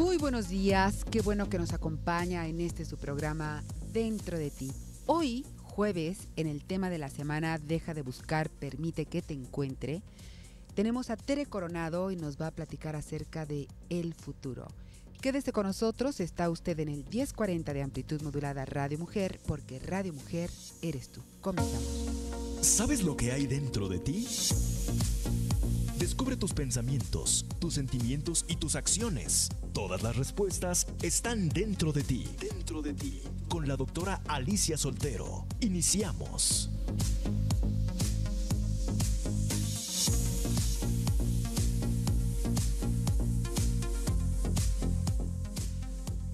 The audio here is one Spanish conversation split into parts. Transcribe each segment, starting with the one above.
Muy buenos días, qué bueno que nos acompaña en este su programa Dentro de ti. Hoy, jueves, en el tema de la semana Deja de buscar, permite que te encuentre, tenemos a Tere Coronado y nos va a platicar acerca de el futuro. Quédese con nosotros, está usted en el 1040 de amplitud modulada Radio Mujer, porque Radio Mujer eres tú. Comenzamos. ¿Sabes lo que hay dentro de ti? Descubre tus pensamientos, tus sentimientos y tus acciones. Todas las respuestas están dentro de ti. Dentro de ti. Con la doctora Alicia Soltero. Iniciamos.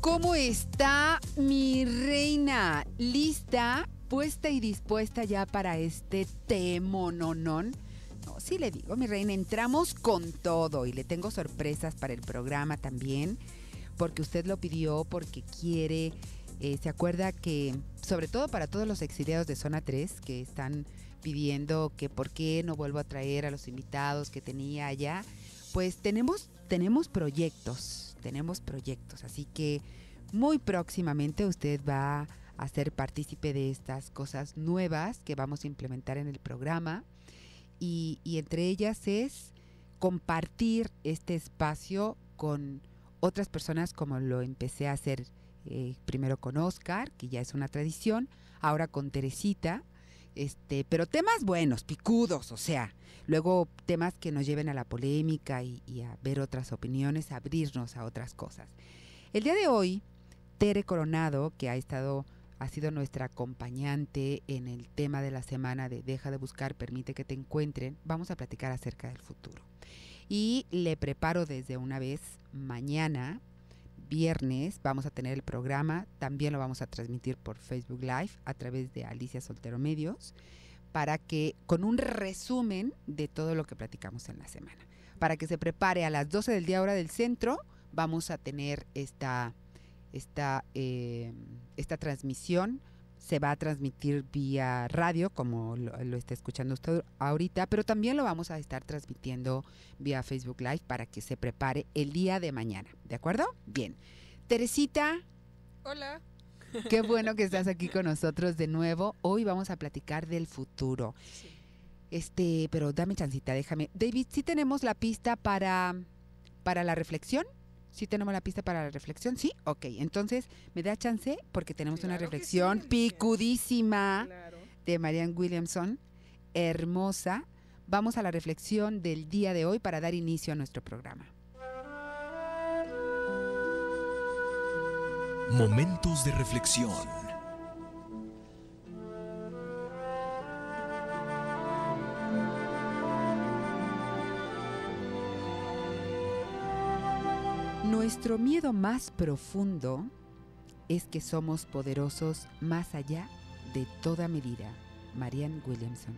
¿Cómo está mi reina? ¿Lista? ¿Puesta y dispuesta ya para este non sí le digo, mi reina, entramos con todo y le tengo sorpresas para el programa también, porque usted lo pidió, porque quiere, eh, se acuerda que, sobre todo para todos los exiliados de Zona 3 que están pidiendo que por qué no vuelvo a traer a los invitados que tenía allá, pues tenemos, tenemos proyectos, tenemos proyectos, así que muy próximamente usted va a ser partícipe de estas cosas nuevas que vamos a implementar en el programa y, entre ellas es compartir este espacio con otras personas como lo empecé a hacer eh, primero con Oscar, que ya es una tradición, ahora con Teresita, este, pero temas buenos, picudos, o sea, luego temas que nos lleven a la polémica y, y a ver otras opiniones, abrirnos a otras cosas. El día de hoy, Tere Coronado, que ha estado ha sido nuestra acompañante en el tema de la semana de Deja de buscar, permite que te encuentren, vamos a platicar acerca del futuro. Y le preparo desde una vez mañana, viernes, vamos a tener el programa, también lo vamos a transmitir por Facebook Live a través de Alicia Soltero Medios, para que con un resumen de todo lo que platicamos en la semana, para que se prepare a las 12 del día hora del centro, vamos a tener esta esta, eh, esta transmisión se va a transmitir vía radio, como lo, está escuchando usted ahorita, pero también lo vamos a estar transmitiendo vía Facebook Live para que se prepare el día de mañana. ¿De acuerdo? Bien. Teresita. Hola. Qué bueno que estás aquí con nosotros de nuevo. Hoy vamos a platicar del futuro. Este, pero dame chancita, déjame. David, ¿sí tenemos la pista para, para la reflexión? ¿Sí tenemos la pista para la reflexión? Sí, ok. Entonces, me da chance porque tenemos una reflexión picudísima de Marianne Williamson, hermosa. Vamos a la reflexión del día de hoy para dar inicio a nuestro programa. Momentos de reflexión. Nuestro miedo más profundo es que somos poderosos más allá de toda medida. Marianne Williamson.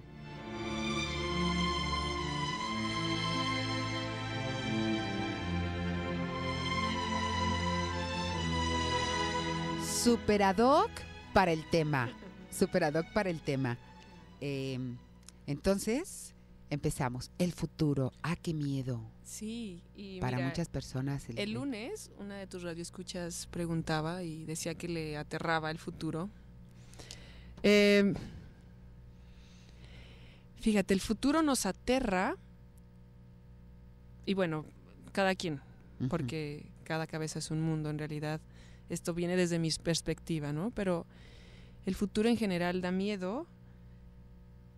Superadoc para el tema. Superadoc para el tema. Em, entonces, empezamos. El futuro. ¿a ah, qué miedo! Sí, y para muchas personas. El, lunes una de tus radioescuchas preguntaba y decía que le aterraba el futuro. Em, fíjate, el futuro nos aterra y bueno, cada quien, porque cada cabeza es un mundo en realidad. Esto viene desde mi perspectiva, ¿no? Pero el futuro en general da miedo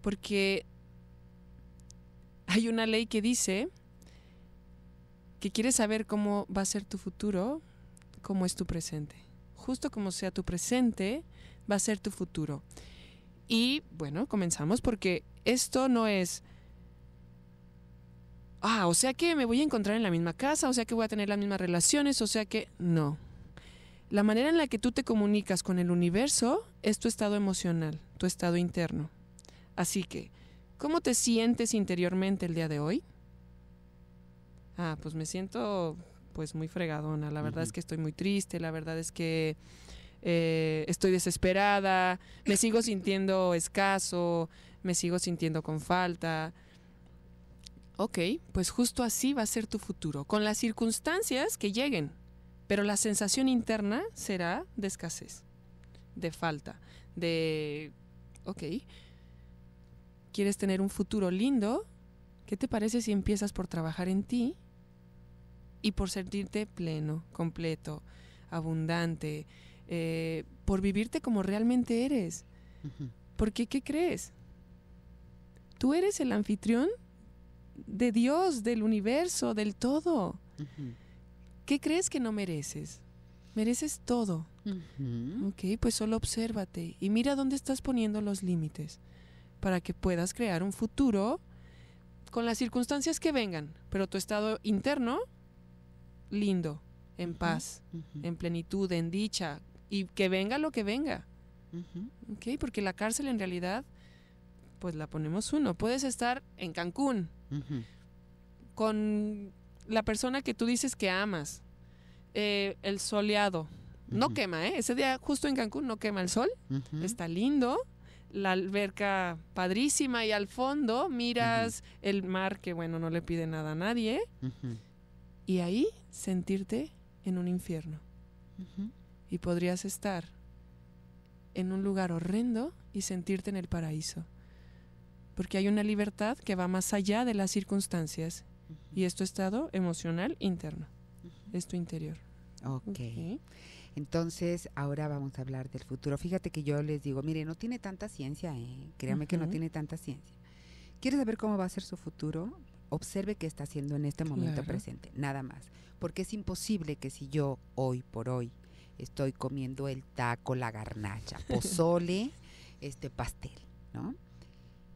porque hay una ley que dice que quieres saber cómo va a ser tu futuro, cómo es tu presente. Justo como sea tu presente, va a ser tu futuro. Y bueno, comenzamos porque esto no es... Ah, o sea que me voy a encontrar en la misma casa, o sea que voy a tener las mismas relaciones, o sea que... No. La manera en la que tú te comunicas con el universo es tu estado emocional, tu estado interno. Así que, ¿cómo te sientes interiormente el día de hoy? ah, pues me siento pues muy fregadona, la verdad es que estoy muy triste, la verdad es que eh, estoy desesperada, me sigo sintiendo escaso, me sigo sintiendo con falta. Ok, pues justo así va a ser tu futuro, con las circunstancias que lleguen, pero la sensación interna será de escasez, de falta, de... Ok, ¿quieres tener un futuro lindo? ¿Qué te parece si empiezas por trabajar en ti y por sentirte pleno, completo, abundante, eh, por vivirte como realmente eres? ¿Por Porque, ¿qué crees? Tú eres el anfitrión de Dios, del universo, del todo. ¿Qué crees que no mereces? Mereces todo. Ok, pues solo obsérvate y mira dónde estás poniendo los límites para que puedas crear un futuro con las circunstancias que vengan, pero tu estado interno, lindo, en paz, en plenitud, en dicha, y que venga lo que venga. porque la cárcel en realidad, pues la ponemos uno. Puedes estar en Cancún con la persona que tú dices que amas, eh, el soleado. No quema, ¿eh? Ese día justo en Cancún no quema el sol, está lindo, la alberca padrísima y al fondo miras el mar que bueno, no le pide nada a nadie. Y ahí sentirte en un infierno. Y podrías estar en un lugar horrendo y sentirte en el paraíso. Porque hay una libertad que va más allá de las circunstancias. Y es tu estado emocional interno. Es tu interior. Ok. Entonces, ahora vamos a hablar del futuro. Fíjate que yo les digo, mire, no tiene tanta ciencia, ¿eh? créame que no tiene tanta ciencia. ¿quieres saber cómo va a ser su futuro? Observe qué está haciendo en este momento presente, nada más. Porque es imposible que si yo hoy por hoy estoy comiendo el taco, la garnacha, pozole, este pastel, ¿no?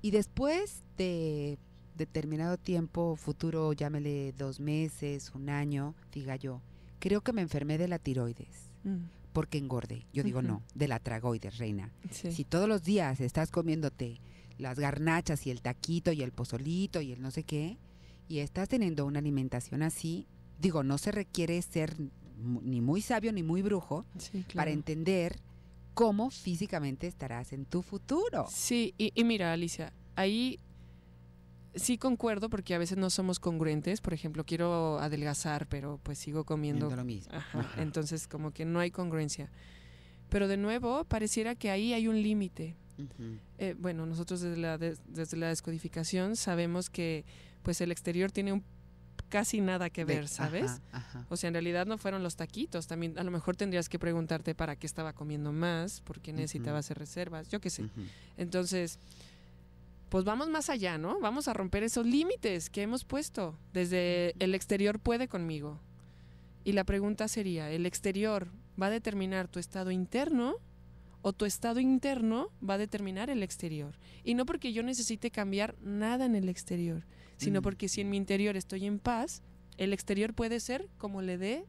Y después de determinado tiempo, futuro, llámele dos meses, un año, diga yo, creo que me enfermé de la tiroides. Mm. Porque engorde. Yo digo, no, de la tragoides, reina. Si todos los días estás comiéndote las garnachas y el taquito y el pozolito y el no sé qué, y estás teniendo una alimentación así, digo, no se requiere ser ni muy sabio ni muy brujo para entender cómo físicamente estarás en tu futuro. Sí, y, y mira, Alicia, ahí sí concuerdo porque a veces no somos congruentes. Por ejemplo, quiero adelgazar, pero pues sigo comiendo. lo mismo. Entonces, como que no hay congruencia. Pero de nuevo, pareciera que ahí hay un límite. Eh, bueno, nosotros desde la, descodificación sabemos que pues el exterior tiene un casi nada que ver, ¿sabes? O sea, en realidad no fueron los taquitos. También a lo mejor tendrías que preguntarte para qué estaba comiendo más, por qué necesitaba hacer reservas, yo qué sé. Entonces, pues vamos más allá, ¿no? Vamos a romper esos límites que hemos puesto. Desde el exterior puede conmigo. Y la pregunta sería, ¿el exterior va a determinar tu estado interno o tu estado interno va a determinar el exterior? Y no porque yo necesite cambiar nada en el exterior, sino mm. porque si en mi interior estoy en paz, el exterior puede ser como le dé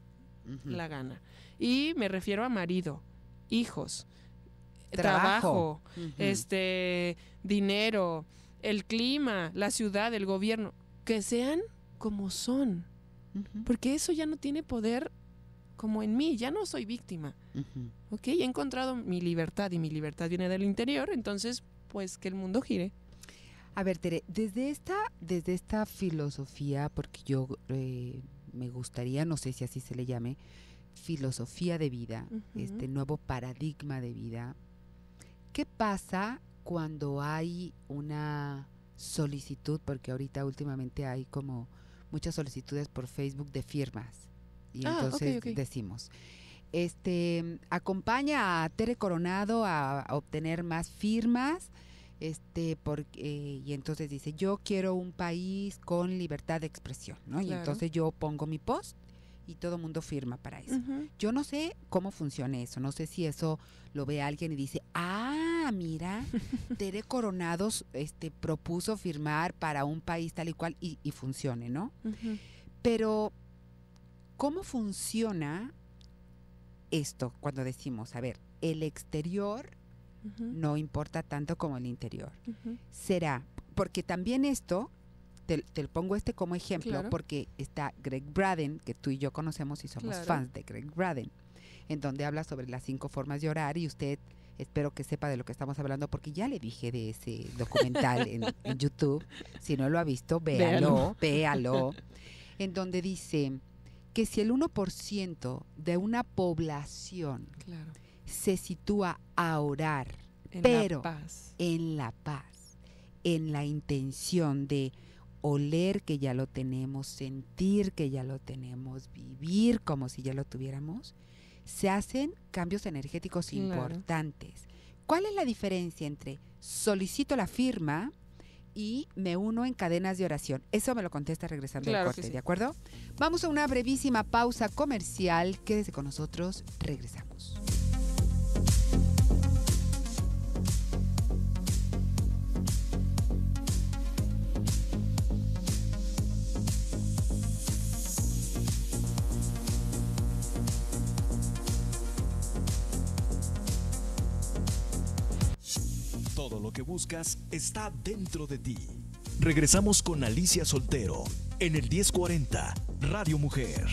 la gana. Y me refiero a marido, hijos, trabajo, este dinero, el clima, la ciudad, el gobierno, que sean como son. Porque eso ya no tiene poder como en mí, ya no soy víctima. Ok, he encontrado mi libertad y mi libertad viene del interior, entonces pues que el mundo gire. A ver, Tere, desde esta, desde esta filosofía, porque yo eh, me gustaría, no sé si así se le llame, filosofía de vida, este nuevo paradigma de vida, ¿Qué pasa cuando hay una solicitud? Porque ahorita últimamente hay como muchas solicitudes por Facebook de firmas. Y ah, entonces decimos, este, acompaña a Tere Coronado a, obtener más firmas este porque eh, y entonces dice yo quiero un país con libertad de expresión no y entonces yo pongo mi post y todo el mundo firma para eso. Yo no sé cómo funciona eso, no sé si eso lo ve alguien y dice, ah, mira, Tere Coronados este, propuso firmar para un país tal y cual y, funcione, ¿no? Pero, ¿cómo funciona esto cuando decimos, a ver, el exterior no importa tanto como el interior? ¿Será? Porque también esto te, pongo este como ejemplo porque está Greg Braden, que tú y yo conocemos y somos fans de Greg Braden, en donde habla sobre las cinco formas de orar y usted espero que sepa de lo que estamos hablando porque ya le dije de ese documental en, YouTube. Si no lo ha visto, véalo, véalo. En donde dice que si el 1% de una población se sitúa a orar, pero en la paz, en la intención de oler que ya lo tenemos, sentir que ya lo tenemos, vivir como si ya lo tuviéramos, se hacen cambios energéticos importantes. ¿Cuál es la diferencia entre solicito la firma y me uno en cadenas de oración? Eso me lo contesta regresando al corte, ¿de acuerdo? Vamos a una brevísima pausa comercial. Quédese con nosotros, regresamos. que buscas está dentro de ti. Regresamos con Alicia Soltero en el 1040 Radio Mujer.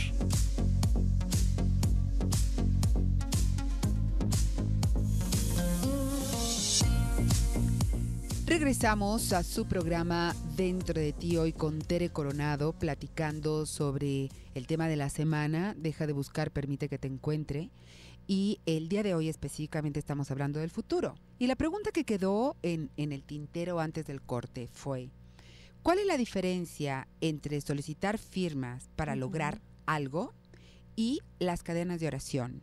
Regresamos a su programa Dentro de ti hoy con Tere Coronado platicando sobre el tema de la semana, deja de buscar, permite que te encuentre y el día de hoy específicamente estamos hablando del futuro. Y la pregunta que quedó en, el tintero antes del corte fue, ¿cuál es la diferencia entre solicitar firmas para lograr algo y las cadenas de oración?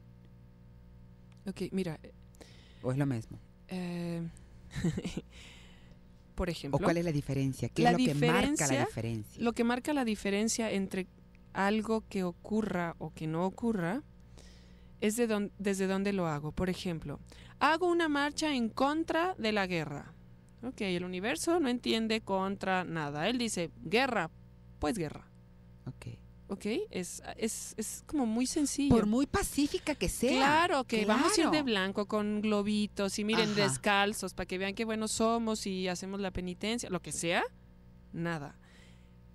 Ok, mira. ¿O es lo mismo? Eh, por ejemplo. ¿O cuál es la diferencia? ¿Qué es lo que marca la diferencia? Lo que marca la diferencia entre algo que ocurra o que no ocurra es de desde dónde lo hago. Por ejemplo, hago una marcha en contra de la guerra. Ok, el universo no entiende contra nada. Él dice, guerra, pues guerra. Ok. Ok, es, como muy sencillo. Por muy pacífica que sea. Claro, que vamos a ir de blanco con globitos y miren descalzos para que vean qué buenos somos y hacemos la penitencia, lo que sea, nada.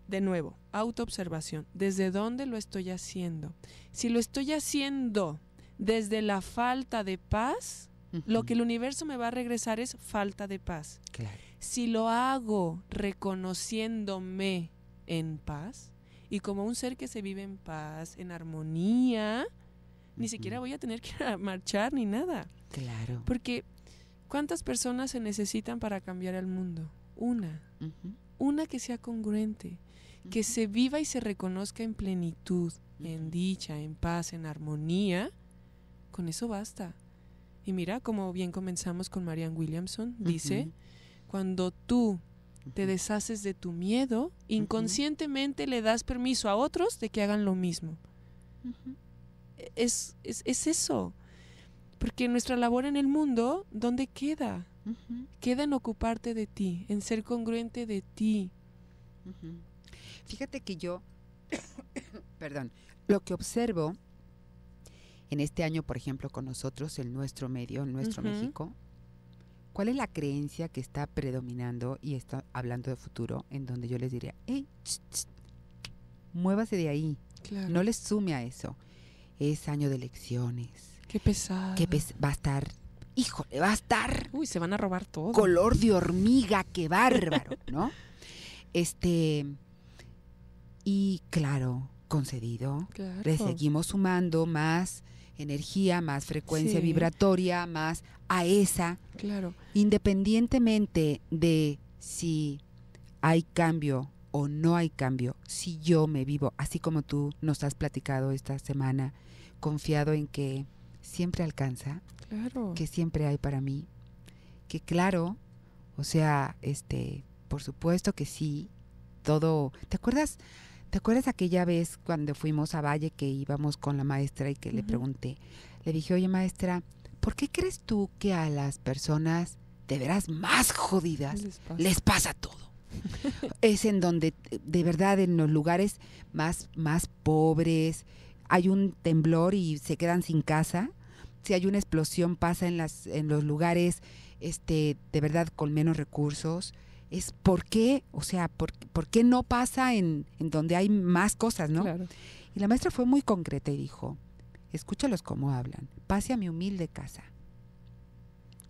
De nuevo, autoobservación. ¿Desde dónde lo estoy haciendo? Si lo estoy haciendo desde la falta de paz, lo que el universo me va a regresar es falta de paz. Si lo hago reconociéndome en paz y como un ser que se vive en paz, en armonía, ni siquiera voy a tener que marchar ni nada. Claro. Porque ¿cuántas personas se necesitan para cambiar el mundo? Una. Una que sea congruente, que se viva y se reconozca en plenitud, en dicha, en paz, en armonía con eso basta. Y mira, como bien comenzamos con Marianne Williamson, dice, cuando tú te deshaces de tu miedo, inconscientemente le das permiso a otros de que hagan lo mismo. es, es, eso. Porque nuestra labor en el mundo, ¿dónde queda? Queda en ocuparte de ti, en ser congruente de ti. Fíjate que yo, perdón, lo que observo en este año, por ejemplo, con nosotros, en nuestro medio, en nuestro México, ¿cuál es la creencia que está predominando y está hablando de futuro en donde yo les diría, ¡eh! muévase de ahí, no les sume a eso? Es año de elecciones. Qué pesado. Qué va a estar, híjole, va a estar. Uy, se van a robar todo. Color de hormiga, qué bárbaro, ¿no? Este, y claro, concedido. Le seguimos sumando más energía, más frecuencia vibratoria, más a esa. Claro. Independientemente de si hay cambio o no hay cambio, si yo me vivo, así como tú nos has platicado esta semana, confiado en que siempre alcanza, claro. que siempre hay para mí, que claro, o sea, este, por supuesto que sí, todo, ¿te acuerdas? ¿Te acuerdas aquella vez cuando fuimos a Valle que íbamos con la maestra y que le pregunté? Le dije, oye maestra, ¿por qué crees tú que a las personas de veras más jodidas les pasa, les pasa todo? es en donde, de verdad, en los lugares más, más pobres, hay un temblor y se quedan sin casa. Si hay una explosión, pasa en, las, en los lugares, este, de verdad, con menos recursos es por qué, o sea, por, qué no pasa en, donde hay más cosas, ¿no? Y la maestra fue muy concreta y dijo, escúchalos cómo hablan, pase a mi humilde casa.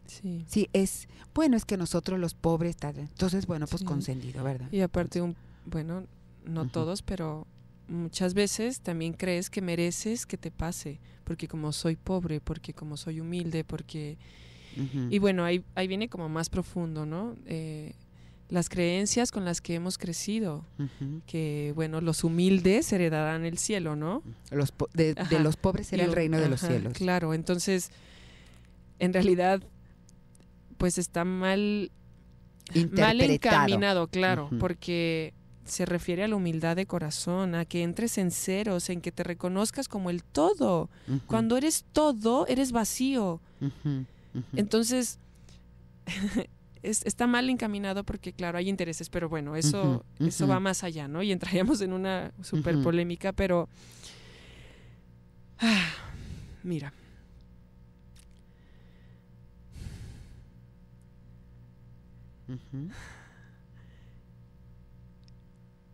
Sí. sí, es, bueno, es que nosotros los pobres, entonces, bueno, pues sí. consentido, ¿verdad? Y aparte, un, bueno, no todos, pero muchas veces también crees que mereces que te pase, porque como soy pobre, porque como soy humilde, porque... Y bueno, ahí, ahí viene como más profundo, ¿no? Eh, las creencias con las que hemos crecido, que bueno, los humildes heredarán el cielo, ¿no? Los de, los pobres será el reino de los cielos. Claro, entonces, en realidad, pues está mal, mal encaminado, claro, porque se refiere a la humildad de corazón, a que entres en ceros, en que te reconozcas como el todo. Cuando eres todo, eres vacío. Entonces, está mal encaminado porque, claro, hay intereses, pero bueno, eso, va más allá, ¿no? Y entraríamos en una super polémica, pero... Ah, mira.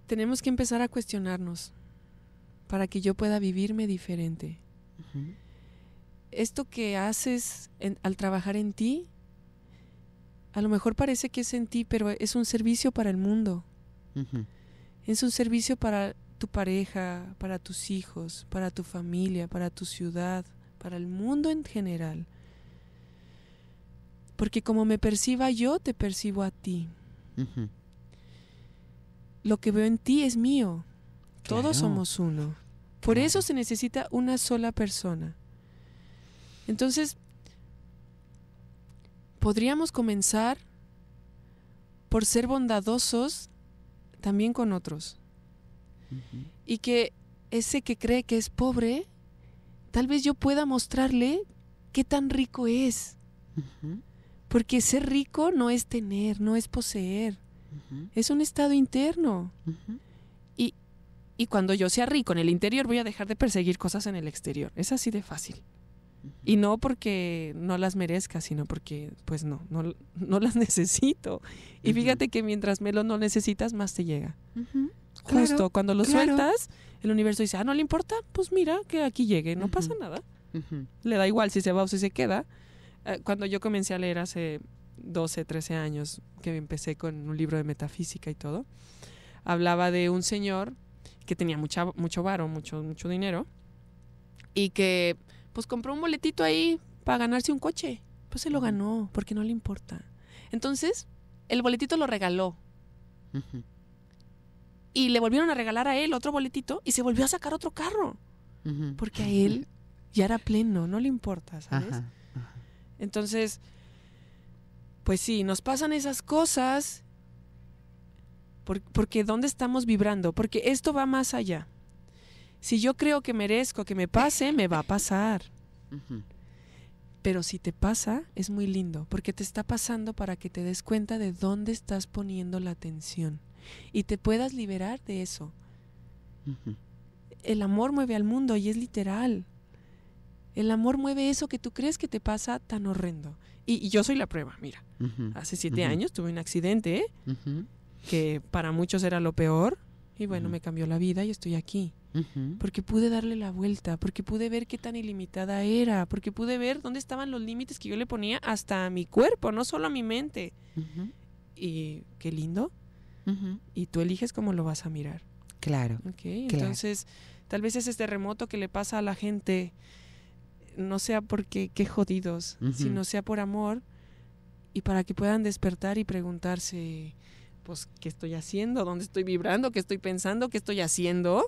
Tenemos que empezar a cuestionarnos para que yo pueda vivirme diferente. Esto que haces al trabajar en ti a lo mejor parece que es en ti, pero es un servicio para el mundo. Es un servicio para tu pareja, para tus hijos, para tu familia, para tu ciudad, para el mundo en general. Porque como me perciba yo, te percibo a ti. Lo que veo en ti es mío. Todos somos uno. Por eso se necesita una sola persona. Entonces, podríamos comenzar por ser bondadosos también con otros. Y que ese que cree que es pobre, tal vez yo pueda mostrarle qué tan rico es. Porque ser rico no es tener, no es poseer. Es un estado interno. y cuando yo sea rico en el interior, voy a dejar de perseguir cosas en el exterior. Es así de fácil. Y no porque no las merezca, sino porque, pues no, no, no las necesito. Y fíjate que mientras menos no necesitas, más te llega. Justo cuando lo sueltas, el universo dice, ah, no le importa, pues mira que aquí llegue, no pasa nada. Le da igual si se va o si se queda. Eh, cuando yo comencé a leer hace 12, 13 años, que empecé con un libro de metafísica y todo, hablaba de un señor que tenía mucha, mucho varo, mucho, mucho dinero, y que pues compró un boletito ahí para ganarse un coche. Pues se lo ganó, porque no le importa. Entonces, el boletito lo regaló. Y le volvieron a regalar a él otro boletito y se volvió a sacar otro carro. Porque a él ya era pleno, no le importa, ¿sabes? Entonces, pues sí, nos pasan esas cosas porque ¿dónde estamos vibrando? Porque esto va más allá. Si yo creo que merezco que me pase, me va a pasar. Pero si te pasa, es muy lindo, porque te está pasando para que te des cuenta de dónde estás poniendo la atención y te puedas liberar de eso. El amor mueve al mundo y es literal. El amor mueve eso que tú crees que te pasa tan horrendo. Y, yo soy la prueba, mira. Hace siete años tuve un accidente que para muchos era lo peor y bueno, me cambió la vida y estoy aquí porque pude darle la vuelta, porque pude ver qué tan ilimitada era, porque pude ver dónde estaban los límites que yo le ponía hasta a mi cuerpo, no solo a mi mente. Y qué lindo. Y tú eliges cómo lo vas a mirar. Claro. claro. entonces tal vez ese este terremoto que le pasa a la gente no sea porque qué jodidos, sino sea por amor y para que puedan despertar y preguntarse, pues, ¿qué estoy haciendo? ¿Dónde estoy vibrando? ¿Qué estoy pensando? ¿Qué estoy haciendo?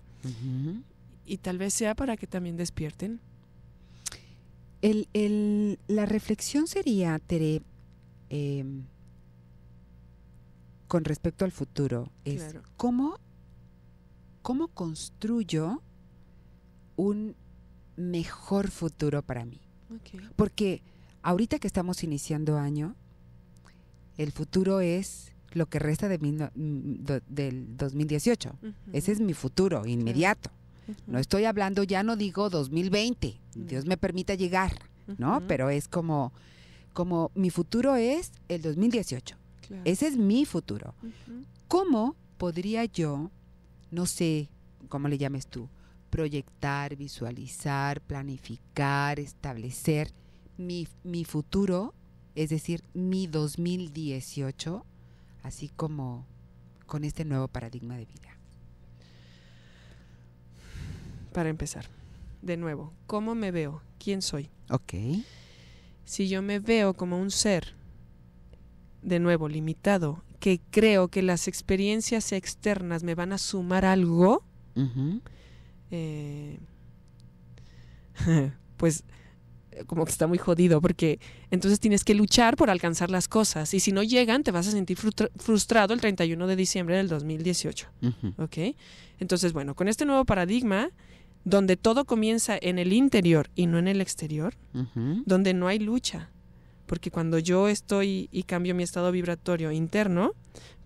Y tal vez sea para que también despierten. la reflexión sería, Tere, em, con respecto al futuro, es ¿cómo, cómo construyo un mejor futuro para mí. Porque ahorita que estamos iniciando año, el futuro es lo que resta de del 2018. Ese es mi futuro inmediato. No estoy hablando, ya no digo 2020, Dios me permita llegar, ¿no? Pero es como, como mi futuro es el 2018. Ese es mi futuro. ¿Cómo podría yo, no sé, cómo le llames tú, proyectar, visualizar, planificar, establecer mi, mi futuro, es decir, mi 2018 así como con este nuevo paradigma de vida? Para empezar, de nuevo, ¿cómo me veo? ¿Quién soy? Ok. Si yo me veo como un ser, de nuevo, limitado, que creo que las experiencias externas me van a sumar algo, eh, pues como que está muy jodido porque entonces tienes que luchar por alcanzar las cosas y si no llegan te vas a sentir frustrado el 31 de diciembre del 2018. ¿Ok? Entonces, bueno, con este nuevo paradigma donde todo comienza en el interior y no en el exterior, donde no hay lucha, porque cuando yo estoy y cambio mi estado vibratorio interno,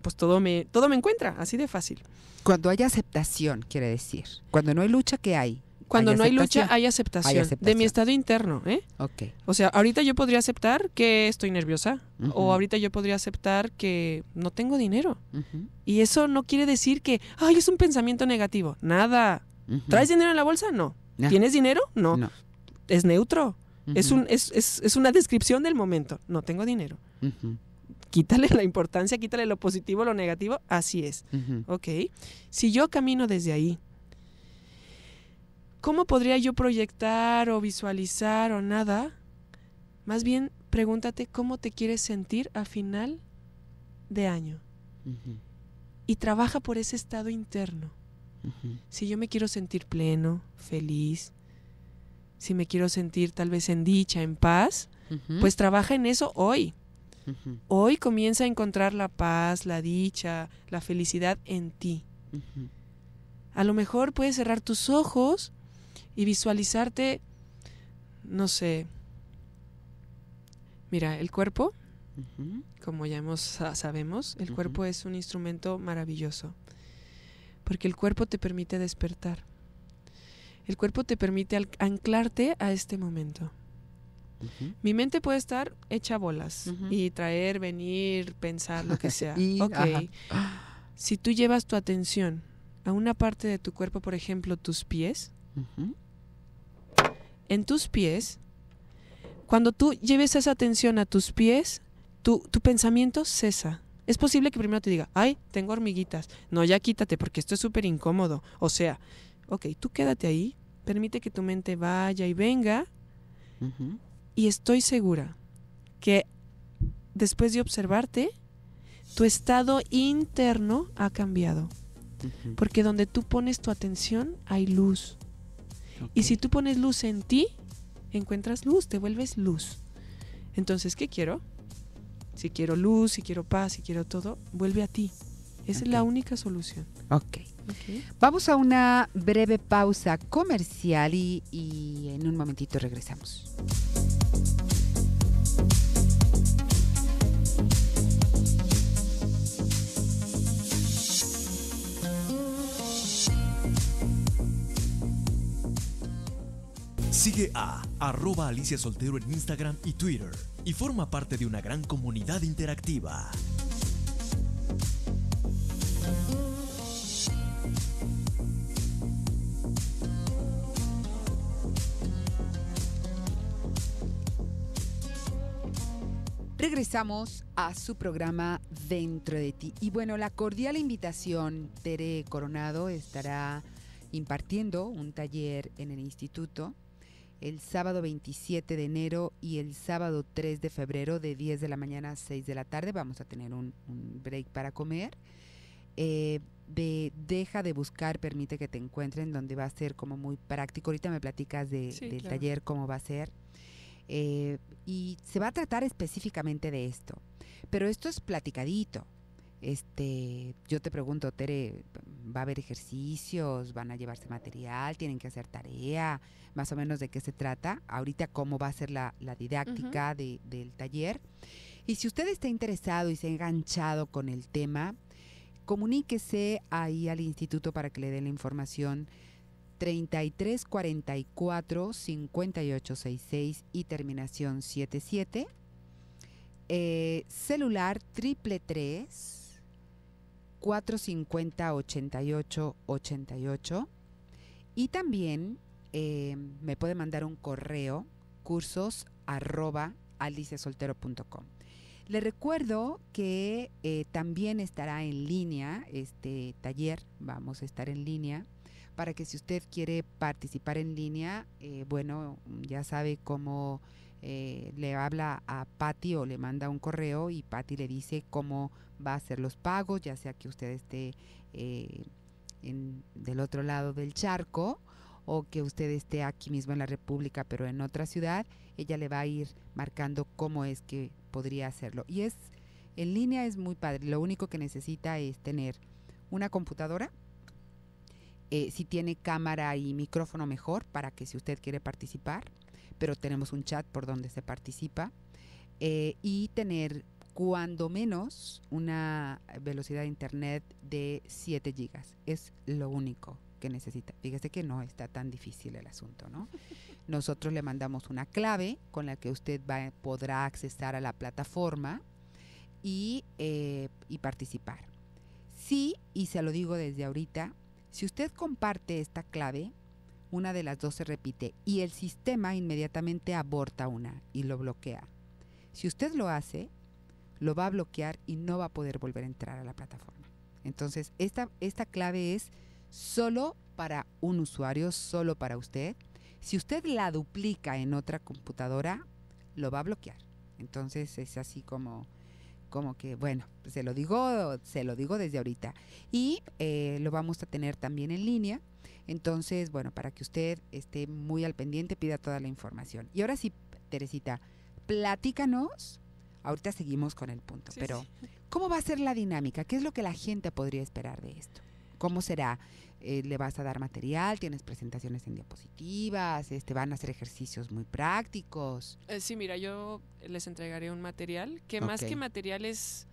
pues todo me todo me encuentra, así de fácil. Cuando hay aceptación, quiere decir, cuando no hay lucha, ¿qué hay? Cuando no hay lucha, hay aceptación, De mi estado interno, ¿eh? O sea, ahorita yo podría aceptar que estoy nerviosa. O ahorita yo podría aceptar que no tengo dinero. Y eso no quiere decir que, ay, es un pensamiento negativo. Nada. ¿Traes dinero en la bolsa? No. ¿Tienes dinero? No. Es neutro. es, un, es, es, es, una descripción del momento. No tengo dinero. Quítale la importancia, quítale lo positivo, lo negativo. Así es. Ok. Si yo camino desde ahí, ¿cómo podría yo proyectar o visualizar o nada? Más bien, pregúntate cómo te quieres sentir a final de año. Y trabaja por ese estado interno. Si yo me quiero sentir pleno, feliz, si me quiero sentir tal vez en dicha, en paz, pues trabaja en eso hoy. Hoy comienza a encontrar la paz, la dicha, la felicidad en ti. A lo mejor puedes cerrar tus ojos y visualizarte, no sé, mira, el cuerpo, como ya hemos, sabemos, el cuerpo es un instrumento maravilloso, porque el cuerpo te permite despertar. El cuerpo te permite anclarte a este momento. Mi mente puede estar hecha bolas y traer, venir, pensar, lo que sea. Si tú llevas tu atención a una parte de tu cuerpo, por ejemplo, tus pies, en tus pies, cuando tú lleves esa atención a tus pies, tu, tu pensamiento cesa. Es posible que primero te diga, ay, tengo hormiguitas. No, ya quítate porque esto es súper incómodo. O sea, ok, tú quédate ahí, permite que tu mente vaya y venga. Y estoy segura que después de observarte, tu estado interno ha cambiado. Porque donde tú pones tu atención hay luz. Y si tú pones luz en ti, encuentras luz, te vuelves luz. Entonces, ¿qué quiero? Si quiero luz, si quiero paz, si quiero todo, vuelve a ti. Esa es la única solución. Ok. Vamos a una breve pausa comercial y, y en un momentito regresamos. Sigue a arroba Alicia Soltero en Instagram y Twitter y forma parte de una gran comunidad interactiva. Regresamos a su programa Dentro de ti. Y bueno, la cordial invitación, Tere Coronado estará impartiendo un taller en el instituto el sábado 27 de enero y el sábado 3 de febrero de 10 de la mañana a 6 de la tarde. Vamos a tener un, break para comer. Eh, deja de buscar, permite que te encuentren, donde va a ser como muy práctico. Ahorita me platicas del taller, cómo va a ser. Eh, y se va a tratar específicamente de esto. Pero esto es platicadito. Este, yo te pregunto, Tere, ¿va a haber ejercicios? ¿Van a llevarse material? ¿Tienen que hacer tarea? Más o menos de qué se trata. Ahorita, ¿cómo va a ser la, didáctica del taller? Y si usted está interesado y se ha enganchado con el tema, comuníquese ahí al instituto para que le den la información 33 44 58 66 y terminación 77. Eh, celular triple 3 450 88 88 y también eh, me puede mandar un correo cursos arroba Le recuerdo que eh, también estará en línea este taller, vamos a estar en línea, para que si usted quiere participar en línea, eh, bueno, ya sabe cómo le habla a Patti o le manda un correo y Patti le dice cómo va a hacer los pagos, ya sea que usted esté eh, en, del otro lado del charco o que usted esté aquí mismo en la República, pero en otra ciudad, ella le va a ir marcando cómo es que podría hacerlo. Y es en línea es muy padre. Lo único que necesita es tener una computadora. Eh, si tiene cámara y micrófono mejor para que si usted quiere participar, pero tenemos un chat por donde se participa. Eh, y tener cuando menos una velocidad de internet de 7 gigas. Es lo único que necesita. Fíjese que no está tan difícil el asunto, ¿no? Nosotros le mandamos una clave con la que usted podrá accesar a la plataforma y, eh, y participar. Sí, y se lo digo desde ahorita, si usted comparte esta clave, una de las dos se repite y el sistema inmediatamente aborta una y lo bloquea. Si usted lo hace, lo va a bloquear y no va a poder volver a entrar a la plataforma. Entonces, esta, esta clave es solo para un usuario, solo para usted. Si usted la duplica en otra computadora, lo va a bloquear. Entonces es así como, como que, bueno, se lo digo, se lo digo desde ahorita. Y eh, lo vamos a tener también en línea. Entonces, bueno, para que usted esté muy al pendiente, pida toda la información. Y ahora sí, Teresita, platícanos Ahorita seguimos con el punto, pero ¿cómo va a ser la dinámica? ¿Qué es lo que la gente podría esperar de esto? ¿Cómo será? Eh, ¿Le vas a dar material? ¿Tienes presentaciones en diapositivas? Este, ¿Van a hacer ejercicios muy prácticos? Eh, sí, mira, yo les entregaré un material que más que material es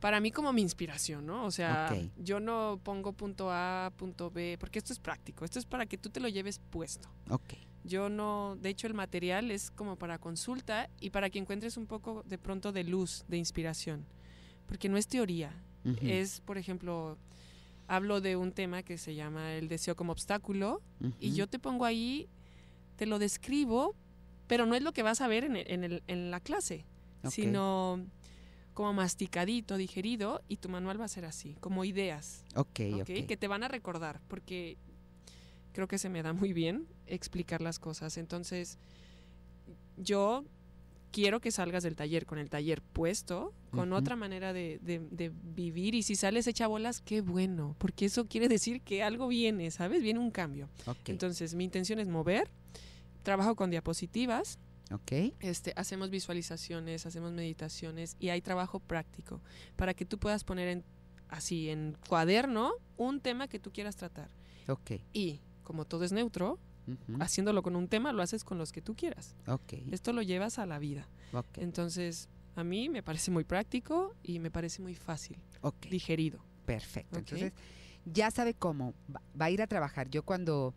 para mí como mi inspiración, ¿no? O sea, yo no pongo punto A, punto B, porque esto es práctico, esto es para que tú te lo lleves puesto. Ok. Yo no, de hecho el material es como para consulta y para que encuentres un poco de pronto de luz, de inspiración, porque no es teoría, es, por ejemplo, hablo de un tema que se llama el deseo como obstáculo y yo te pongo ahí, te lo describo, pero no es lo que vas a ver en, la clase, sino como masticadito, digerido, y tu manual va a ser así, como ideas. Que te van a recordar, porque creo que se me da muy bien explicar las cosas. Entonces, yo quiero que salgas del taller con el taller puesto, con otra manera de, vivir. Y si sales hecha bolas, qué bueno, porque eso quiere decir que algo viene, ¿sabes? Viene un cambio. Entonces, mi intención es mover. Trabajo con diapositivas. Okay. Este, hacemos visualizaciones, hacemos meditaciones y hay trabajo práctico para que tú puedas poner en, así en cuaderno un tema que tú quieras tratar. Okay. Y como todo es neutro, haciéndolo con un tema, lo haces con los que tú quieras. Okay. Esto lo llevas a la vida. Entonces, a mí me parece muy práctico y me parece muy fácil, digerido. Perfecto. Entonces, ya sabe cómo va, a ir a trabajar. Yo cuando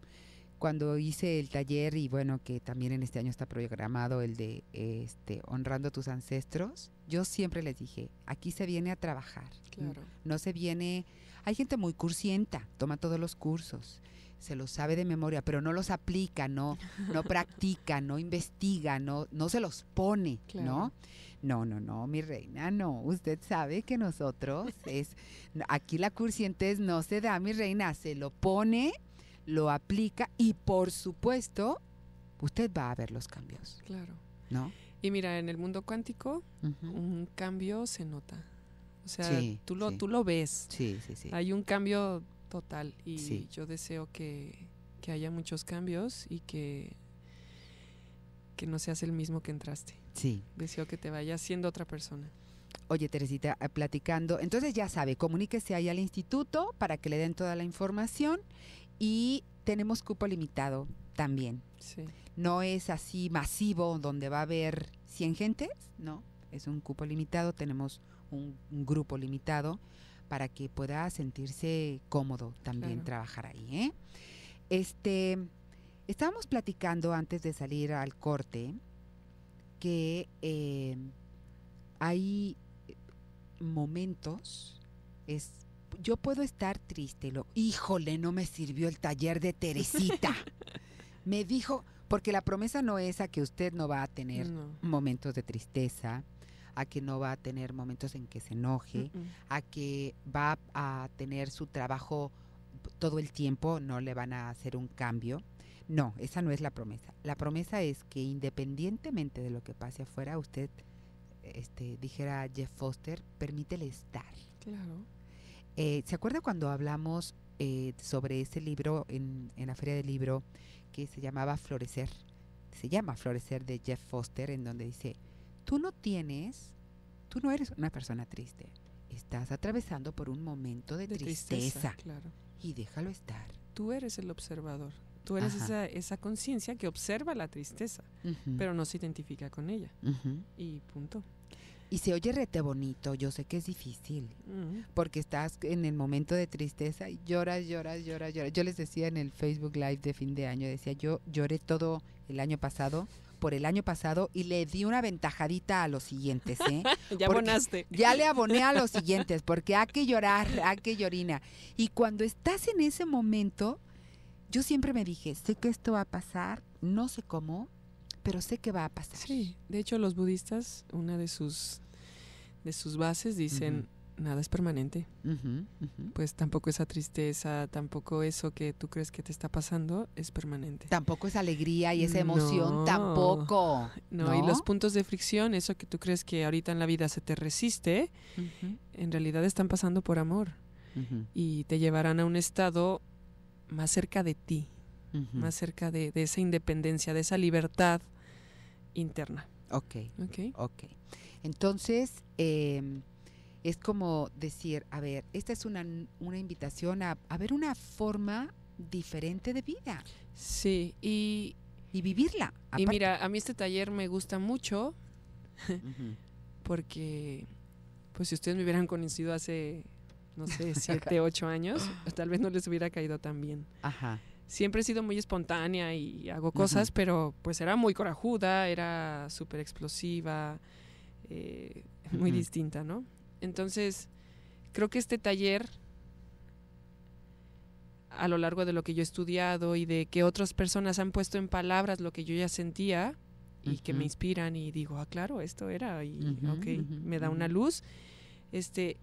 cuando hice el taller y bueno que también en este año está programado el de este honrando a tus ancestros, yo siempre les dije, aquí se viene a trabajar. Claro. no se viene, hay gente muy cursienta, toma todos los cursos se lo sabe de memoria, pero no los aplica, no, no practica, no investiga, no, no se los pone, ¿no? No, no, no, mi reina, no. Usted sabe que nosotros es aquí la es no se da, mi reina, se lo pone, lo aplica y por supuesto usted va a ver los cambios. Claro. ¿No? Y mira, en el mundo cuántico un cambio se nota. O sea, tú lo tú lo ves. Sí, sí, sí. Hay un cambio total y yo deseo que, haya muchos cambios y que, que no seas el mismo que entraste. Sí. Deseo que te vayas siendo otra persona. Oye, Teresita, eh, platicando. Entonces ya sabe, comuníquese ahí al instituto para que le den toda la información y tenemos cupo limitado también. No es así masivo donde va a haber 100 gentes, no, es un cupo limitado, tenemos un grupo limitado para que pueda sentirse cómodo también trabajar ahí. ¿eh? Este, estábamos platicando antes de salir al corte que eh, hay momentos, es, yo puedo estar triste, híjole, no me sirvió el taller de Teresita. me dijo, porque la promesa no es a que usted no va a tener momentos de tristeza, a que no va a tener momentos en que se enoje, a que va a tener su trabajo todo el tiempo, no le van a hacer un cambio. No, esa no es la promesa. La promesa es que independientemente de lo que pase afuera, usted, este, dijera Jeff Foster, permítele estar. Claro. Eh, ¿Se acuerda cuando hablamos eh, sobre ese libro en, en, la feria del libro que se llamaba Florecer? Se llama Florecer de Jeff Foster, en donde dice, Tú no tienes, tú no eres una persona triste. Estás atravesando por un momento de, tristeza. claro. Y déjalo estar. Tú eres el observador. Tú eres esa, conciencia que observa la tristeza, pero no se identifica con ella. Y punto. Y se oye rete bonito, yo sé que es difícil, porque estás en el momento de tristeza y lloras, lloras, lloras, lloras. Yo les decía en el Facebook Live de fin de año, decía, yo lloré todo el año pasado por el año pasado y le di una ventajadita a los siguientes. ¿eh? ya abonaste. Ya le aboné a los siguientes porque hay que llorar, hay que llorina. Y cuando estás en ese momento, yo siempre me dije, sé que esto va a pasar, no sé cómo, pero sé que va a pasar. Sí, de hecho los budistas, una de sus, de sus bases dicen nada es permanente. Pues tampoco esa tristeza, tampoco eso que tú crees que te está pasando es permanente. Tampoco esa alegría y esa emoción, tampoco. No, y los puntos de fricción, eso que tú crees que ahorita en la vida se te resiste, en realidad están pasando por amor y te llevarán a un estado más cerca de ti, más cerca de, esa independencia, de esa libertad interna. Ok. Ok. Ok. Entonces, eh, es como decir, a ver, esta es una, una invitación a, ver una forma diferente de vida. Sí, y... vivirla. Y mira, a mí este taller me gusta mucho porque, pues si ustedes me hubieran conocido hace, no sé, siete, ocho años, pues, tal vez no les hubiera caído tan bien. Ajá. Siempre he sido muy espontánea y hago cosas, pero pues era muy corajuda, era súper explosiva, eh, muy distinta, ¿no? Entonces, creo que este taller, a lo largo de lo que yo he estudiado y de que otras personas han puesto en palabras lo que yo ya sentía y que me inspiran y digo, ah, claro, esto era, y ok me da una luz, este,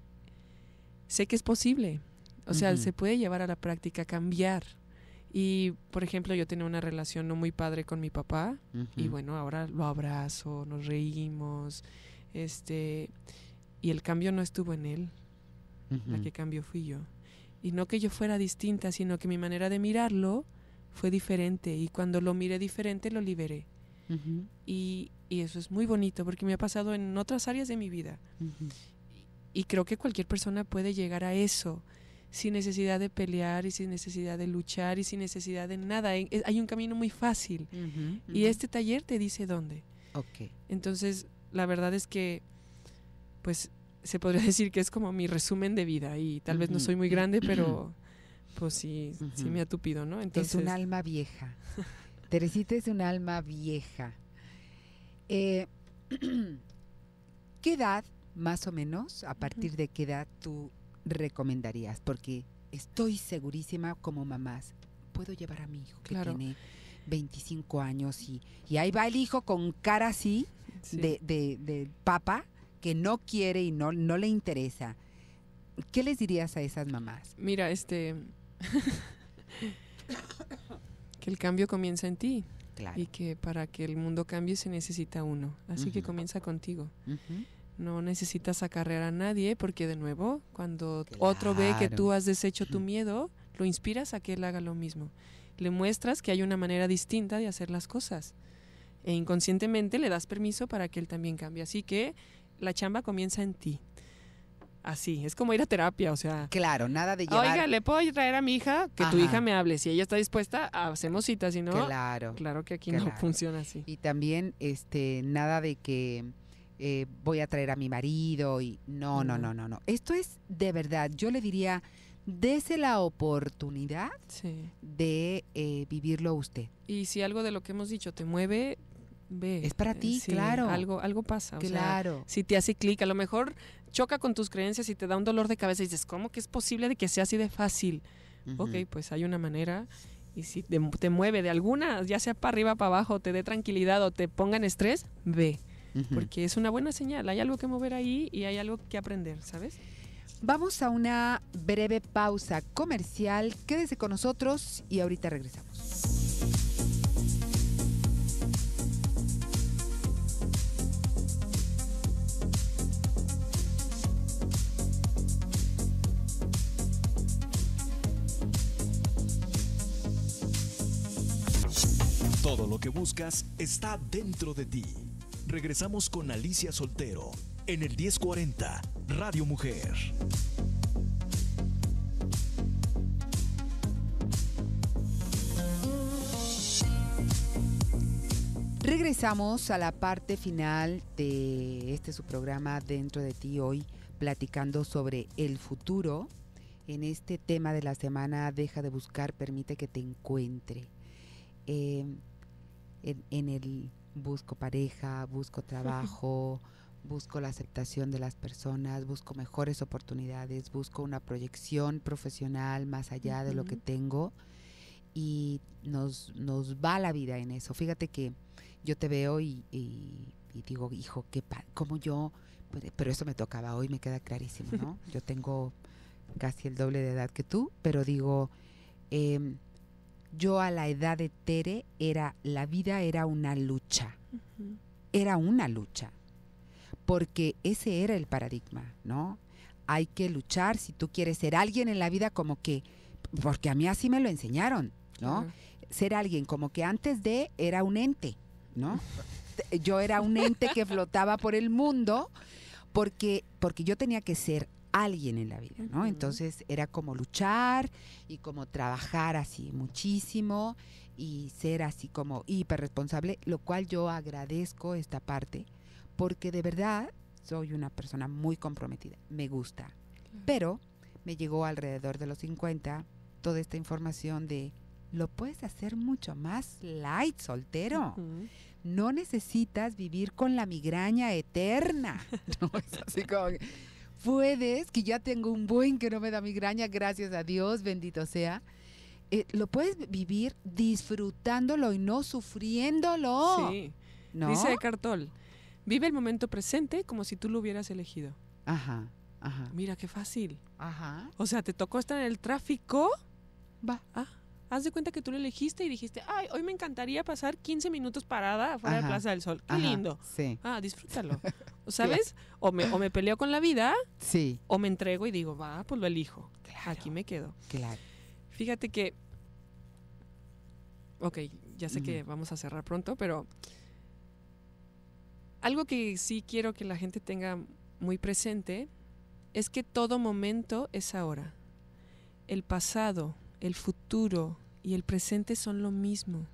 sé que es posible. O sea, se puede llevar a la práctica, cambiar. Y, por ejemplo, yo tenía una relación no muy padre con mi papá y bueno, ahora lo abrazo, nos reímos, este y el cambio no estuvo en él, la que cambió fui yo. Y no que yo fuera distinta, sino que mi manera de mirarlo fue diferente y cuando lo miré diferente lo liberé. y, eso es muy bonito porque me ha pasado en otras áreas de mi vida. y, creo que cualquier persona puede llegar a eso sin necesidad de pelear y sin necesidad de luchar y sin necesidad de nada. E, hay un camino muy fácil y este taller te dice dónde. Entonces, la verdad es que pues se podría decir que es como mi resumen de vida y tal vez no soy muy grande, pero pues sí, sí me ha tupido, ¿no? Entonces... Es un alma vieja. Teresita es un alma vieja. Eh, ¿Qué edad, más o menos, a partir de qué edad tú recomendarías? Porque estoy segurísima como mamás, puedo llevar a mi hijo que tiene 25 años y, ahí va el hijo con cara así de, de, de papa que no quiere y no, no le interesa, ¿qué les dirías a esas mamás? Mira, este... que el cambio comienza en ti. Y que para que el mundo cambie se necesita uno. Así que comienza contigo. No necesitas acarrear a nadie porque de nuevo, cuando otro ve que tú has deshecho tu miedo, lo inspiras a que él haga lo mismo. Le muestras que hay una manera distinta de hacer las cosas. E inconscientemente le das permiso para que él también cambie. Así que la chamba comienza en ti. Así, es como ir a terapia, o sea. Claro, nada de llevar. Oiga, ¿le puedo traer a mi hija? Que tu hija me hable. Si ella está dispuesta, hacemos cita, si no. Claro. Claro que aquí no funciona así. Y también, este, nada de que eh, voy a traer a mi marido y. No, no, no, no, no. Esto es de verdad, yo le diría, dese la oportunidad de eh, vivirlo usted. Y si algo de lo que hemos dicho te mueve, ve. Es para eh, ti, claro. Algo, algo pasa. Claro. si te hace clic, a lo mejor choca con tus creencias y te da un dolor de cabeza y dices, ¿cómo que es posible de que sea así de fácil? Ok, pues hay una manera. Y si te, mueve de alguna, ya sea para arriba, para abajo, te dé tranquilidad o te ponga en estrés, ve. Porque es una buena señal. Hay algo que mover ahí y hay algo que aprender, ¿sabes? Vamos a una breve pausa comercial. Quédese con nosotros y ahorita regresamos. Todo lo que buscas está dentro de ti. Regresamos con Alicia Soltero en el 1040 Radio Mujer. Regresamos a la parte final de este su programa Dentro de ti hoy, platicando sobre el futuro. En este tema de la semana, deja de buscar, permite que te encuentre. Eh, en, el busco pareja, busco trabajo, busco la aceptación de las personas, busco mejores oportunidades, busco una proyección profesional más allá de lo que tengo y nos, nos va la vida en eso. Fíjate que yo te veo y, digo, hijo, qué como yo, pues, pero eso me tocaba hoy, me queda clarísimo, ¿no? Yo tengo casi el doble de edad que tú, pero digo, em, yo a la edad de Tere era, la vida era una lucha, era una lucha, porque ese era el paradigma, ¿no? Hay que luchar si tú quieres ser alguien en la vida como que, porque a mí así me lo enseñaron, ¿no? Ser alguien como que antes de era un ente, ¿no? yo era un ente que flotaba por el mundo porque, porque yo tenía que ser alguien en la vida, ¿no? Entonces era como luchar y como trabajar así muchísimo y ser así como hiperresponsable, lo cual yo agradezco esta parte porque de verdad soy una persona muy comprometida, me gusta. Pero me llegó alrededor de los 50 toda esta información de lo puedes hacer mucho más light, soltero. No necesitas vivir con la migraña eterna. no, es así como puedes, que ya tengo un buen que no me da migraña, gracias a Dios, bendito sea. Eh, lo puedes vivir disfrutándolo y no sufriéndolo. Sí. ¿No? Dice Cartol, vive el momento presente como si tú lo hubieras elegido. Ajá, ajá. Mira qué fácil. Ajá. O sea, te tocó estar en el tráfico. Va. Ah haz de cuenta que tú lo elegiste y dijiste, ay, hoy me encantaría pasar 15 minutos parada afuera de Plaza del Sol. Qué lindo. Sí. Ah, disfrútalo. ¿Sabes? O me, peleo con la vida. Sí. O me entrego y digo, va, pues lo elijo. Aquí me quedo. Claro. Fíjate que. Ok, ya sé que vamos a cerrar pronto, pero. Algo que sí quiero que la gente tenga muy presente es que todo momento es ahora. El pasado, el futuro y el presente son lo mismo.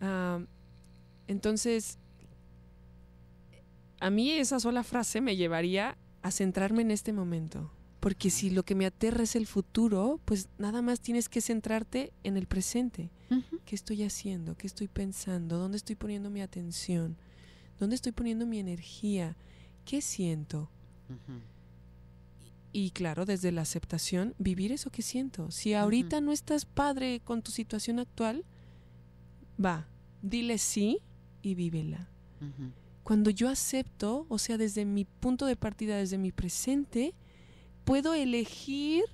Ah, entonces, a mí esa sola frase me llevaría a centrarme en este momento, porque si lo que me aterra es el futuro, pues nada más tienes que centrarte en el presente. ¿Qué estoy haciendo? ¿Qué estoy pensando? ¿Dónde estoy poniendo mi atención? ¿Dónde estoy poniendo mi energía? ¿Qué siento? y claro, desde la aceptación, vivir eso que siento. Si ahorita no estás padre con tu situación actual, va, dile sí y vívela. Cuando yo acepto, o sea, desde mi punto de partida, desde mi presente, puedo elegir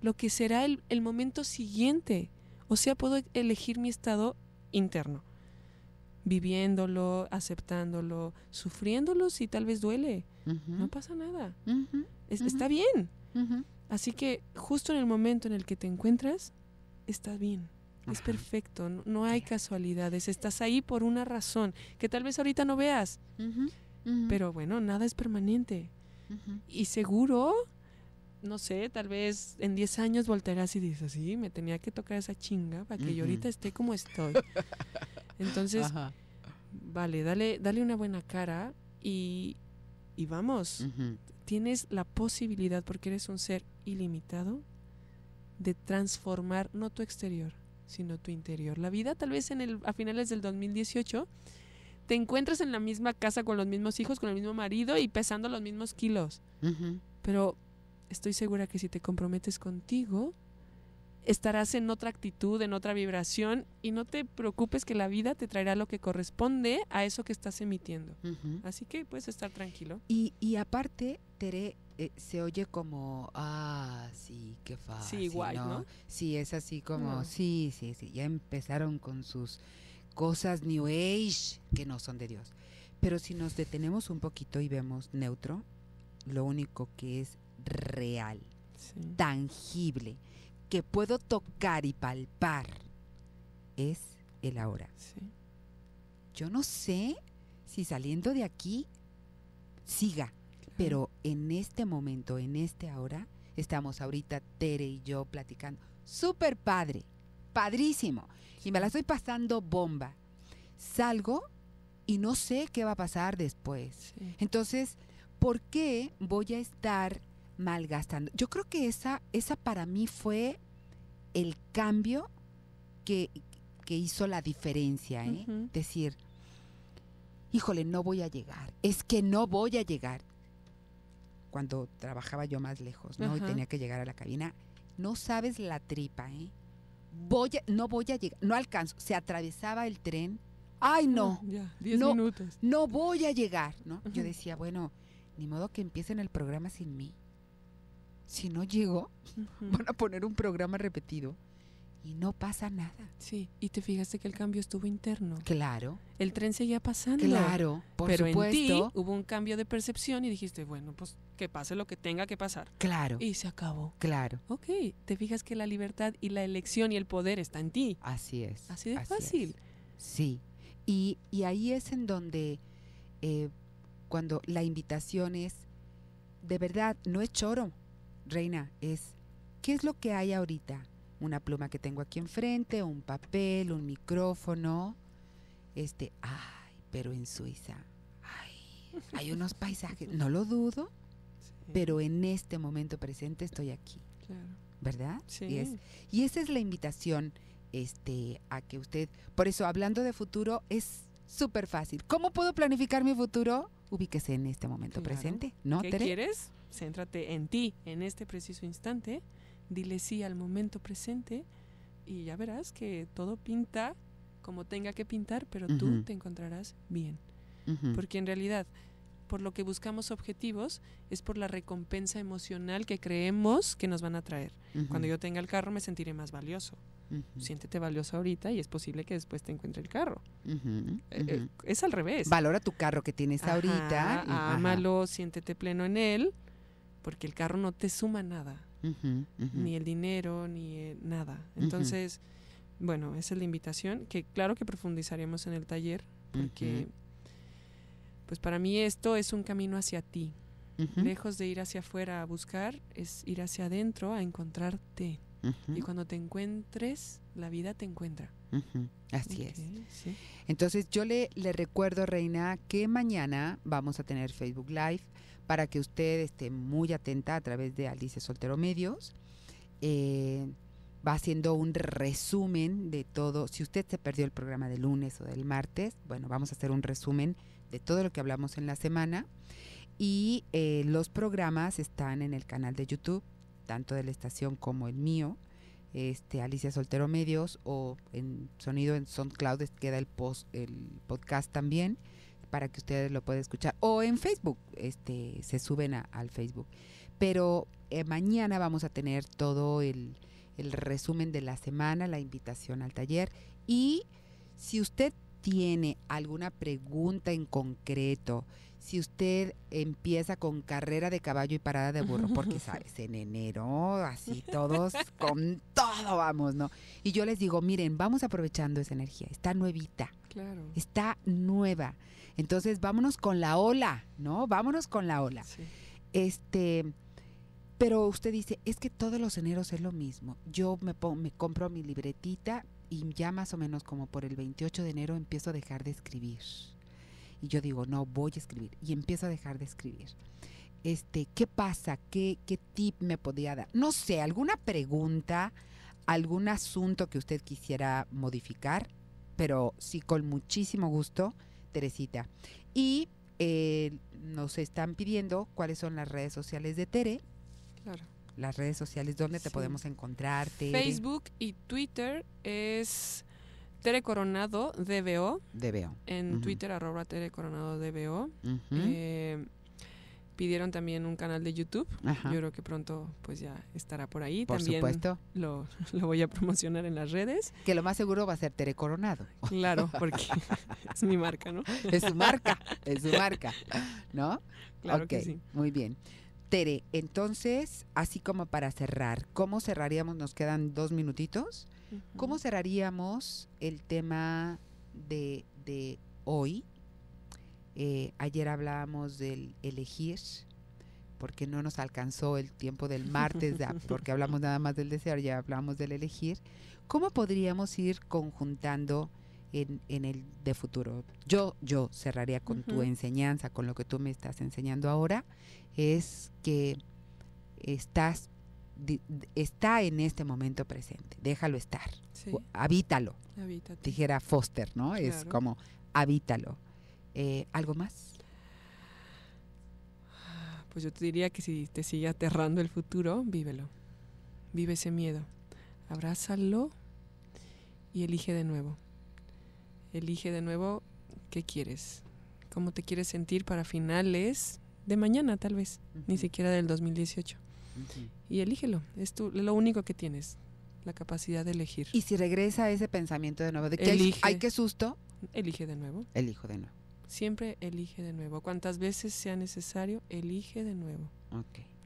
lo que será el momento siguiente. O sea, puedo elegir mi estado interno viviéndolo, aceptándolo, sufriéndolo si tal vez duele. No pasa nada. está bien. Así que justo en el momento en el que te encuentras, está bien. Es perfecto, no, hay casualidades, estás ahí por una razón que tal vez ahorita no veas, pero bueno, nada es permanente. Y seguro, no sé, tal vez en 10 años voltearás y dices, sí, me tenía que tocar esa chinga para que yo ahorita esté como estoy. Entonces, vale, dale, dale una buena cara y, vamos. Tienes la posibilidad, porque eres un ser ilimitado, de transformar no tu exterior, sino tu interior. La vida tal vez en el, a finales del 2018 te encuentras en la misma casa con los mismos hijos, con el mismo marido y pesando los mismos kilos. Pero estoy segura que si te comprometes contigo, estarás en otra actitud, en otra vibración y no te preocupes que la vida te traerá lo que corresponde a eso que estás emitiendo. Así que puedes estar tranquilo. Y, aparte, Tere, eh, se oye como, ah, sí, qué fácil. Sí, igual, ¿no? Sí, es así como, sí, sí, sí, ya empezaron con sus cosas New Age que no son de Dios. Pero si nos detenemos un poquito y vemos neutro, lo único que es real, tangible que puedo tocar y palpar es el ahora. Yo no sé si saliendo de aquí siga, pero en este momento, en este ahora, estamos ahorita Tere y yo platicando. super padre, padrísimo. Y me la estoy pasando bomba. Salgo y no sé qué va a pasar después. Entonces, ¿por qué voy a estar malgastando. Yo creo que esa, esa para mí fue el cambio que, hizo la diferencia. ¿eh? Decir, híjole, no voy a llegar, es que no voy a llegar. Cuando trabajaba yo más lejos, ¿no? Y tenía que llegar a la cabina, no sabes la tripa, ¿eh? Voy no voy a llegar, no alcanzo. Se atravesaba el tren. Ay, no. no, minutos. No voy a llegar, ¿no? Yo decía, bueno, ni modo que empiecen el programa sin mí si no llegó, van a poner un programa repetido y no pasa nada. Sí, y te fijaste que el cambio estuvo interno. Claro. El tren seguía pasando. Claro, por pero supuesto. hubo un cambio de percepción y dijiste, bueno, pues que pase lo que tenga que pasar. Claro. Y se acabó. Claro. Ok, te fijas que la libertad y la elección y el poder está en ti. Así es. Así de fácil. Sí. Y, y, ahí es en donde, eh, cuando la invitación es, de verdad, no es choro, Reina, es ¿qué es lo que hay ahorita? Una pluma que tengo aquí enfrente, un papel, un micrófono. Este, ay, pero en Suiza, ay, hay unos paisajes, no lo dudo, pero en este momento presente estoy aquí. ¿Verdad? Sí. Y, es, y esa es la invitación este, a que usted, por eso hablando de futuro, es súper fácil. ¿Cómo puedo planificar mi futuro? ubíquese en este momento presente, ¿no? quieres? Céntrate en ti, en este preciso instante, dile sí al momento presente y ya verás que todo pinta como tenga que pintar, pero tú te encontrarás bien. Porque en realidad, por lo que buscamos objetivos es por la recompensa emocional que creemos que nos van a traer. Cuando yo tenga el carro me sentiré más valioso. Siéntete valioso ahorita y es posible que después te encuentre el carro. Eh, eh, es al revés. Valora tu carro que tienes ahorita. ámalo, siéntete pleno en él, porque el carro no te suma nada. Ni el dinero, ni eh, nada. Entonces, bueno, esa es la invitación, que claro que profundizaremos en el taller, porque pues para mí esto es un camino hacia ti. Lejos de ir hacia afuera a buscar, es ir hacia adentro a encontrarte. Y cuando te encuentres, la vida te encuentra. Así es. Entonces yo le, recuerdo, Reina, que mañana vamos a tener Facebook Live para que usted esté muy atenta a través de Alice Soltero Medios. Eh, va haciendo un resumen de todo. Si usted se perdió el programa del lunes o del martes, bueno, vamos a hacer un resumen de todo lo que hablamos en la semana. Y eh, los programas están en el canal de YouTube tanto de la estación como el mío, este, Alicia Soltero Medios o en sonido en SoundCloud queda el, post, el podcast también para que ustedes lo puedan escuchar o en Facebook, este, se suben al Facebook. Pero eh, mañana vamos a tener todo el resumen de la semana, la invitación al taller y si usted tiene alguna pregunta en concreto, si usted empieza con carrera de caballo y parada de burro, porque sabes, en enero, así todos con todo vamos, ¿no? Y yo les digo, miren, vamos aprovechando esa energía, está nuevita. Claro. Está nueva. Entonces, vámonos con la ola, ¿no? Vámonos con la ola. Este, pero usted dice, es que todos los eneros es lo mismo. Yo me, me compro mi libretita y ya más o menos como por el 28 de enero empiezo a dejar de escribir y yo digo, no, voy a escribir y empiezo a dejar de escribir. Este, ¿Qué pasa? ¿Qué, tip me podría dar? No sé, alguna pregunta, algún asunto que usted quisiera modificar, pero sí, con muchísimo gusto, Teresita. Y eh, nos están pidiendo cuáles son las redes sociales de Tere. Claro. Las redes sociales, ¿dónde te podemos encontrar? Facebook y Twitter es Tere Coronado DBO. DBO. En Twitter, arroba Tere Coronado DBO. Eh, pidieron también un canal de YouTube. Yo creo que pronto pues ya estará por ahí. Por supuesto. Lo, lo, voy a promocionar en las redes. Que lo más seguro va a ser Tere Coronado. Claro, porque es mi marca, ¿no? Es su marca, es su marca, ¿no? Claro que sí. Muy bien. Tere, entonces, así como para cerrar, ¿cómo cerraríamos? Nos quedan dos minutitos. ¿Cómo cerraríamos el tema de, hoy? Eh, ayer hablábamos del elegir, porque no nos alcanzó el tiempo del martes, porque hablamos nada más del desear, ya hablamos del elegir. ¿Cómo podríamos ir conjuntando en, el de futuro? Yo, yo cerraría con tu enseñanza, con lo que tú me estás enseñando ahora, es que estás está en este momento presente, déjalo estar, habítalo. Dijera Foster, ¿no? Es como habítalo. Eh, ¿Algo más? Pues yo te diría que si te sigue aterrando el futuro, vívelo. Vive ese miedo. Abrázalo y elige de nuevo. Elige de nuevo qué quieres, cómo te quieres sentir para finales de mañana tal vez, ni siquiera del 2018. Y elígelo, es tú, lo único que tienes, la capacidad de elegir. Y si regresa ese pensamiento de nuevo, de que hay, que susto, elige de nuevo. Elijo de nuevo. Siempre elige de nuevo. Cuantas veces sea necesario, elige de nuevo.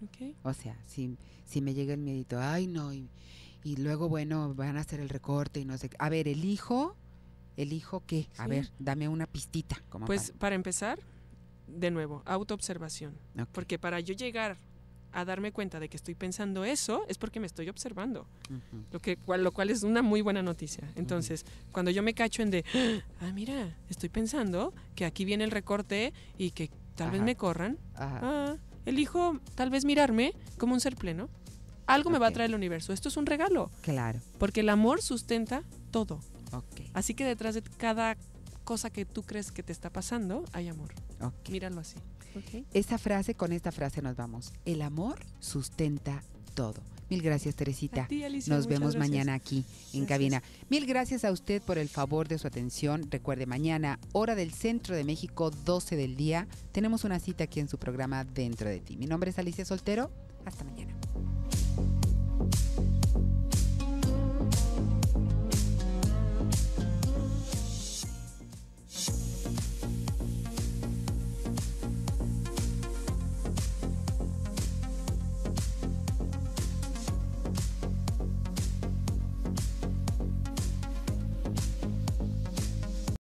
Okay. O sea, si, si me llega el miedito, ay no, y, luego, bueno, van a hacer el recorte y no sé. A ver, elijo, elijo qué. A ver, dame una pistita. Como pues para. empezar, de nuevo, autoobservación. Porque para yo llegar a darme cuenta de que estoy pensando eso es porque me estoy observando, lo, que, cual, lo cual es una muy buena noticia. Entonces, cuando yo me cacho en de, ah, mira, estoy pensando que aquí viene el recorte y que tal vez me corran, ah, elijo tal vez mirarme como un ser pleno. Algo me va a traer el universo. Esto es un regalo. Claro. Porque el amor sustenta todo. Así que detrás de cada cosa que tú crees que te está pasando, hay amor. Míralo así. Esta frase, con esta frase nos vamos. El amor sustenta todo. Mil gracias, Teresita. Nos vemos mañana aquí en cabina. Mil gracias a usted por el favor de su atención. Recuerde, mañana, hora del centro de México, 12 del día, tenemos una cita aquí en su programa Dentro de ti. Mi nombre es Alicia Soltero. Hasta mañana.